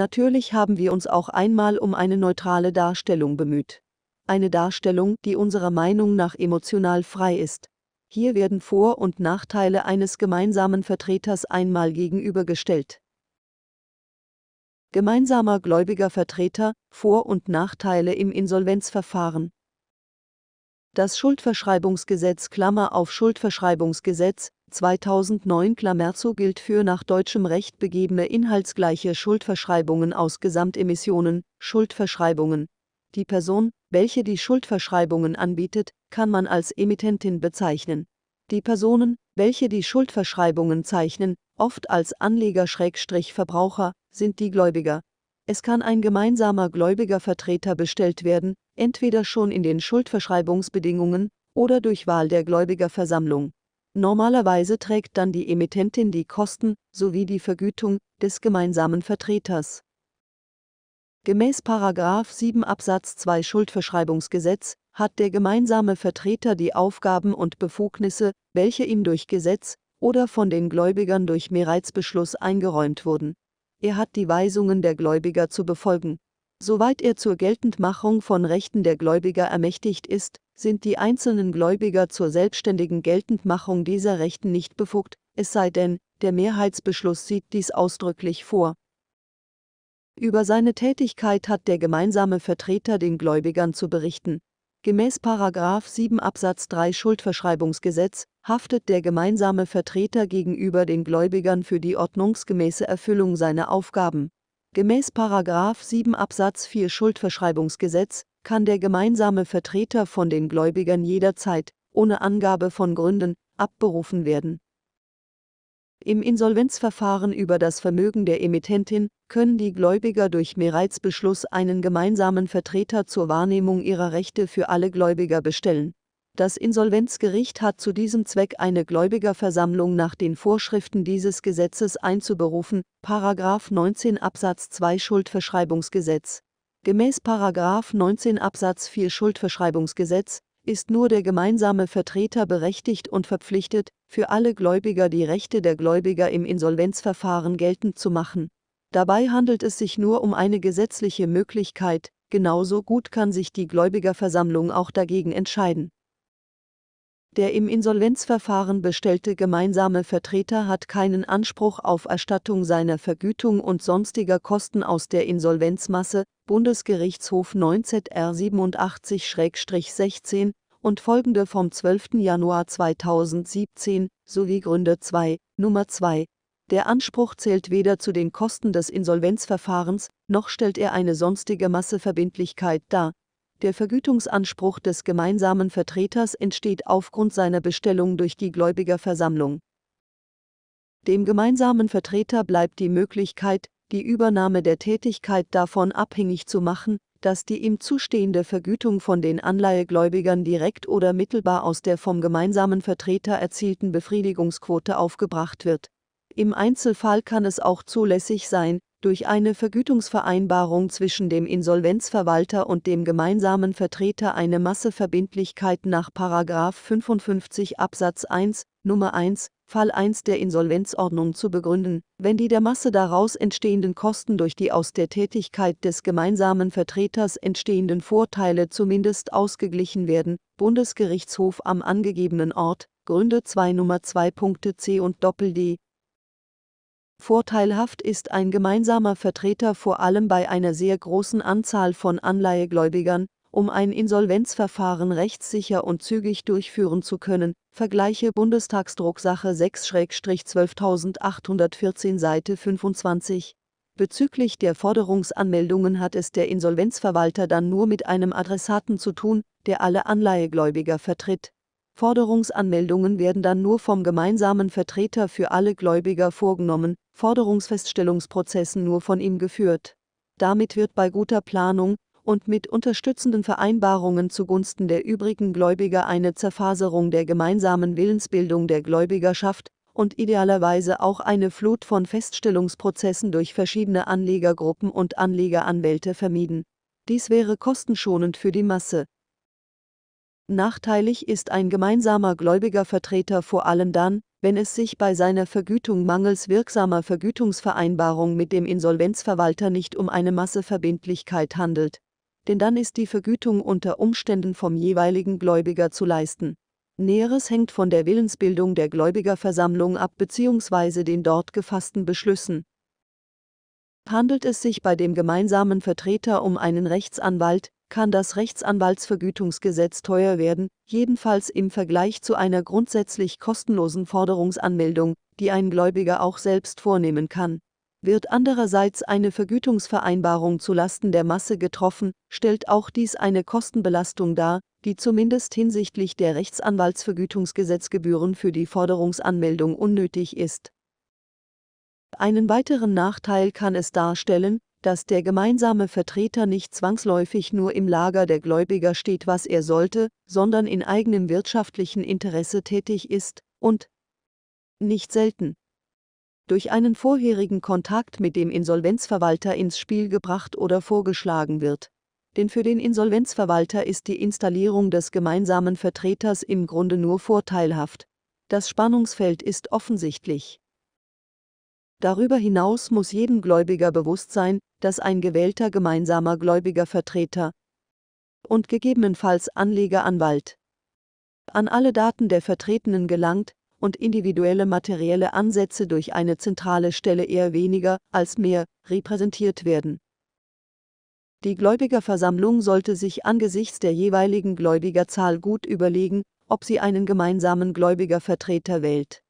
Natürlich haben wir uns auch einmal um eine neutrale Darstellung bemüht. Eine Darstellung, die unserer Meinung nach emotional frei ist. Hier werden Vor- und Nachteile eines gemeinsamen Vertreters einmal gegenübergestellt. Gemeinsamer gläubiger Vertreter, Vor- und Nachteile im Insolvenzverfahren. Das Schuldverschreibungsgesetz Klammer auf Schuldverschreibungsgesetz 2009 Klammerzo gilt für nach deutschem Recht begebene inhaltsgleiche Schuldverschreibungen aus Gesamtemissionen, Schuldverschreibungen. Die Person, welche die Schuldverschreibungen anbietet, kann man als Emittentin bezeichnen. Die Personen, welche die Schuldverschreibungen zeichnen, oft als Anleger-Verbraucher, sind die Gläubiger. Es kann ein gemeinsamer Gläubigervertreter bestellt werden, entweder schon in den Schuldverschreibungsbedingungen oder durch Wahl der Gläubigerversammlung. Normalerweise trägt dann die Emittentin die Kosten sowie die Vergütung des gemeinsamen Vertreters. Gemäß 7 Absatz 2 Schuldverschreibungsgesetz hat der gemeinsame Vertreter die Aufgaben und Befugnisse, welche ihm durch Gesetz oder von den Gläubigern durch Mehrheitsbeschluss eingeräumt wurden. Er hat die Weisungen der Gläubiger zu befolgen. Soweit er zur Geltendmachung von Rechten der Gläubiger ermächtigt ist, sind die einzelnen Gläubiger zur selbstständigen Geltendmachung dieser Rechten nicht befugt, es sei denn, der Mehrheitsbeschluss sieht dies ausdrücklich vor. Über seine Tätigkeit hat der gemeinsame Vertreter den Gläubigern zu berichten. Gemäß 7 Absatz 3 Schuldverschreibungsgesetz haftet der gemeinsame Vertreter gegenüber den Gläubigern für die ordnungsgemäße Erfüllung seiner Aufgaben. Gemäß 7 Absatz 4 Schuldverschreibungsgesetz kann der gemeinsame Vertreter von den Gläubigern jederzeit, ohne Angabe von Gründen, abberufen werden. Im Insolvenzverfahren über das Vermögen der Emittentin können die Gläubiger durch Mehrheitsbeschluss einen gemeinsamen Vertreter zur Wahrnehmung ihrer Rechte für alle Gläubiger bestellen. Das Insolvenzgericht hat zu diesem Zweck eine Gläubigerversammlung nach den Vorschriften dieses Gesetzes einzuberufen, 19 Absatz 2 Schuldverschreibungsgesetz Gemäß 19 Absatz 4 Schuldverschreibungsgesetz ist nur der gemeinsame Vertreter berechtigt und verpflichtet, für alle Gläubiger die Rechte der Gläubiger im Insolvenzverfahren geltend zu machen. Dabei handelt es sich nur um eine gesetzliche Möglichkeit, genauso gut kann sich die Gläubigerversammlung auch dagegen entscheiden der im Insolvenzverfahren bestellte gemeinsame Vertreter hat keinen Anspruch auf Erstattung seiner Vergütung und sonstiger Kosten aus der Insolvenzmasse, Bundesgerichtshof 9 R 87-16 und folgende vom 12. Januar 2017 sowie Gründe 2, Nummer 2. Der Anspruch zählt weder zu den Kosten des Insolvenzverfahrens, noch stellt er eine sonstige Masseverbindlichkeit dar, der Vergütungsanspruch des gemeinsamen Vertreters entsteht aufgrund seiner Bestellung durch die Gläubigerversammlung. Dem gemeinsamen Vertreter bleibt die Möglichkeit, die Übernahme der Tätigkeit davon abhängig zu machen, dass die ihm zustehende Vergütung von den Anleihegläubigern direkt oder mittelbar aus der vom gemeinsamen Vertreter erzielten Befriedigungsquote aufgebracht wird. Im Einzelfall kann es auch zulässig sein, durch eine Vergütungsvereinbarung zwischen dem Insolvenzverwalter und dem gemeinsamen Vertreter eine Masseverbindlichkeit nach 55 Absatz 1 Nummer 1 Fall 1 der Insolvenzordnung zu begründen, wenn die der Masse daraus entstehenden Kosten durch die aus der Tätigkeit des gemeinsamen Vertreters entstehenden Vorteile zumindest ausgeglichen werden, Bundesgerichtshof am angegebenen Ort, Gründe 2 Nummer 2 Punkte C und Doppel D, Vorteilhaft ist ein gemeinsamer Vertreter vor allem bei einer sehr großen Anzahl von Anleihegläubigern, um ein Insolvenzverfahren rechtssicher und zügig durchführen zu können, vergleiche Bundestagsdrucksache 6-12814 Seite 25. Bezüglich der Forderungsanmeldungen hat es der Insolvenzverwalter dann nur mit einem Adressaten zu tun, der alle Anleihegläubiger vertritt. Forderungsanmeldungen werden dann nur vom gemeinsamen Vertreter für alle Gläubiger vorgenommen, Forderungsfeststellungsprozessen nur von ihm geführt. Damit wird bei guter Planung und mit unterstützenden Vereinbarungen zugunsten der übrigen Gläubiger eine Zerfaserung der gemeinsamen Willensbildung der Gläubigerschaft und idealerweise auch eine Flut von Feststellungsprozessen durch verschiedene Anlegergruppen und Anlegeranwälte vermieden. Dies wäre kostenschonend für die Masse. Nachteilig ist ein gemeinsamer Gläubigervertreter vor allem dann, wenn es sich bei seiner Vergütung mangels wirksamer Vergütungsvereinbarung mit dem Insolvenzverwalter nicht um eine Masseverbindlichkeit handelt, denn dann ist die Vergütung unter Umständen vom jeweiligen Gläubiger zu leisten. Näheres hängt von der Willensbildung der Gläubigerversammlung ab bzw. den dort gefassten Beschlüssen. Handelt es sich bei dem gemeinsamen Vertreter um einen Rechtsanwalt, kann das Rechtsanwaltsvergütungsgesetz teuer werden, jedenfalls im Vergleich zu einer grundsätzlich kostenlosen Forderungsanmeldung, die ein Gläubiger auch selbst vornehmen kann. Wird andererseits eine Vergütungsvereinbarung zu Lasten der Masse getroffen, stellt auch dies eine Kostenbelastung dar, die zumindest hinsichtlich der Rechtsanwaltsvergütungsgesetzgebühren für die Forderungsanmeldung unnötig ist. Einen weiteren Nachteil kann es darstellen, dass der gemeinsame Vertreter nicht zwangsläufig nur im Lager der Gläubiger steht, was er sollte, sondern in eigenem wirtschaftlichen Interesse tätig ist, und nicht selten durch einen vorherigen Kontakt mit dem Insolvenzverwalter ins Spiel gebracht oder vorgeschlagen wird. Denn für den Insolvenzverwalter ist die Installierung des gemeinsamen Vertreters im Grunde nur vorteilhaft. Das Spannungsfeld ist offensichtlich. Darüber hinaus muss jedem Gläubiger bewusst sein, dass ein gewählter gemeinsamer Gläubigervertreter und gegebenenfalls Anlegeranwalt an alle Daten der Vertretenen gelangt und individuelle materielle Ansätze durch eine zentrale Stelle eher weniger als mehr repräsentiert werden. Die Gläubigerversammlung sollte sich angesichts der jeweiligen Gläubigerzahl gut überlegen, ob sie einen gemeinsamen Gläubigervertreter wählt.